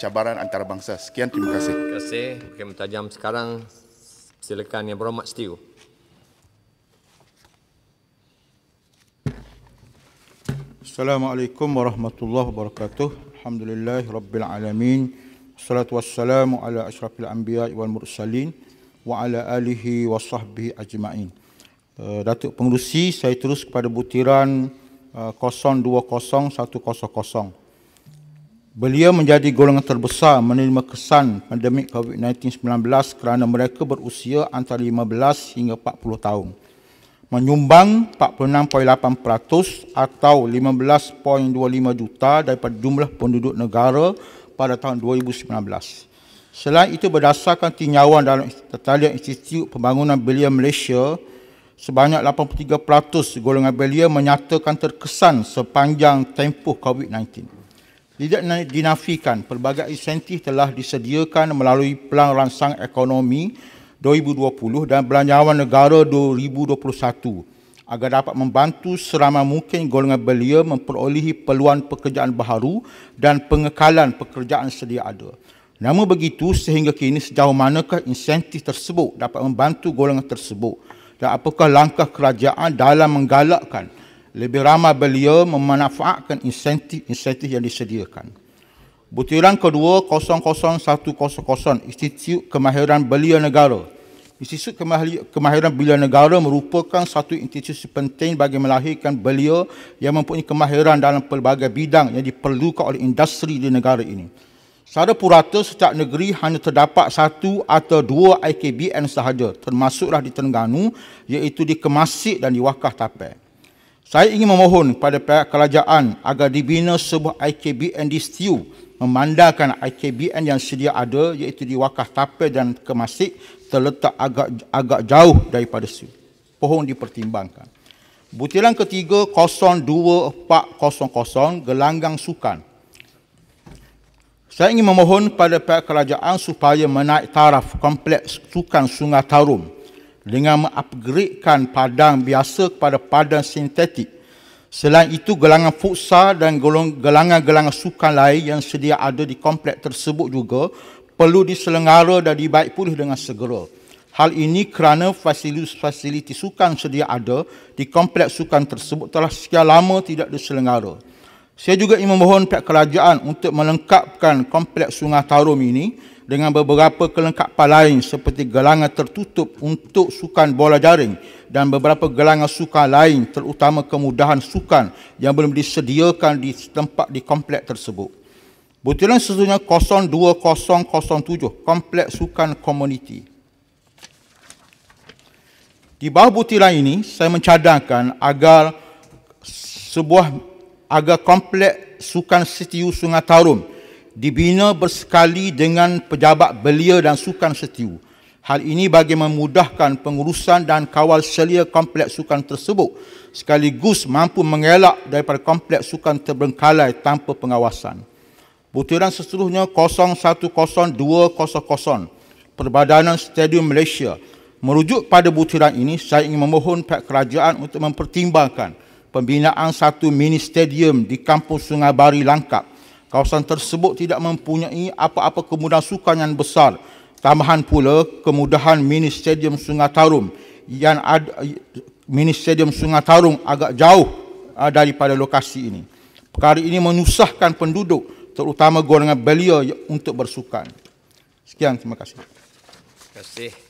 cabaran antarabangsa. Sekian terima kasih. Terima kasih. Okey, mentajam sekarang silakan yang berhormat setiu. Assalamualaikum warahmatullahi wabarakatuh. Alhamdulillah rabbil alamin. Salatu wassalamu ala asyrafil anbiya wal mursalin wa ala alihi wa sahbihi ajma'in. Uh, Datuk Pengerusi, saya terus kepada butiran uh, eh, 020100. Beliau menjadi golongan terbesar menerima kesan pandemik COVID-19 kerana mereka berusia antara 15 hingga 40 tahun. Menyumbang 46.8% atau 15.25 juta daripada jumlah penduduk negara pada tahun 2019. Selain itu berdasarkan tinjauan dalam talian Institut Pembangunan Belia Malaysia, sebanyak 83% golongan belia menyatakan terkesan sepanjang tempoh COVID-19 tidak dinafikan pelbagai insentif telah disediakan melalui Pelan Rangsang Ekonomi 2020 dan Belanjawan Negara 2021 agar dapat membantu seramai mungkin golongan belia memperolehi peluang pekerjaan baharu dan pengekalan pekerjaan sedia ada. Namun begitu, sehingga kini sejauh manakah insentif tersebut dapat membantu golongan tersebut dan apakah langkah kerajaan dalam menggalakkan lebih ramai belia memanfaatkan insentif-insentif yang disediakan. Butiran kedua 00100 Institut Kemahiran Belia Negara. Institut Kemahiran Belia Negara merupakan satu institusi penting bagi melahirkan belia yang mempunyai kemahiran dalam pelbagai bidang yang diperlukan oleh industri di negara ini. Secara purata, setiap negeri hanya terdapat satu atau dua IKBN sahaja, termasuklah di Terengganu, iaitu di Kemasik dan di Wakah Tapai. Saya ingin memohon kepada pihak kerajaan agar dibina sebuah IKBN di Setiu memandangkan IKBN yang sedia ada iaitu di Wakaf Tape dan Kemasik terletak agak agak jauh daripada Setiu. Pohon dipertimbangkan. Butiran ketiga 02400 Gelanggang Sukan. Saya ingin memohon kepada pihak kerajaan supaya menaik taraf kompleks sukan Sungai Tarum dengan mengupgradekan padang biasa kepada padang sintetik. Selain itu, gelangan futsal dan gelangan-gelangan sukan lain yang sedia ada di komplek tersebut juga perlu diselenggara dan dibaik pulih dengan segera. Hal ini kerana fasiliti-fasiliti sukan sedia ada di komplek sukan tersebut telah sekian lama tidak diselenggara. Saya juga ingin memohon pihak kerajaan untuk melengkapkan komplek Sungai Tarum ini dengan beberapa kelengkapan lain seperti gelangan tertutup untuk sukan bola jaring dan beberapa gelangan sukan lain terutama kemudahan sukan yang belum disediakan di tempat di komplek tersebut. Butiran sesungguhnya 02007 Komplek Sukan community Di bawah butiran ini saya mencadangkan agar sebuah agar komplek sukan Siti Sungai Tarum dibina bersekali dengan pejabat belia dan sukan setiu. Hal ini bagi memudahkan pengurusan dan kawal selia kompleks sukan tersebut sekaligus mampu mengelak daripada kompleks sukan terbengkalai tanpa pengawasan. Butiran seterusnya 010200 Perbadanan Stadium Malaysia merujuk pada butiran ini saya ingin memohon pihak kerajaan untuk mempertimbangkan pembinaan satu mini stadium di Kampung Sungai Bari Langkap kawasan tersebut tidak mempunyai apa-apa kemudahan sukan yang besar. Tambahan pula kemudahan mini stadium Sungai Tarum yang ada, mini stadium Sungai Tarum agak jauh ah, daripada lokasi ini. Perkara ini menyusahkan penduduk terutama golongan belia untuk bersukan. Sekian, terima kasih. Terima kasih.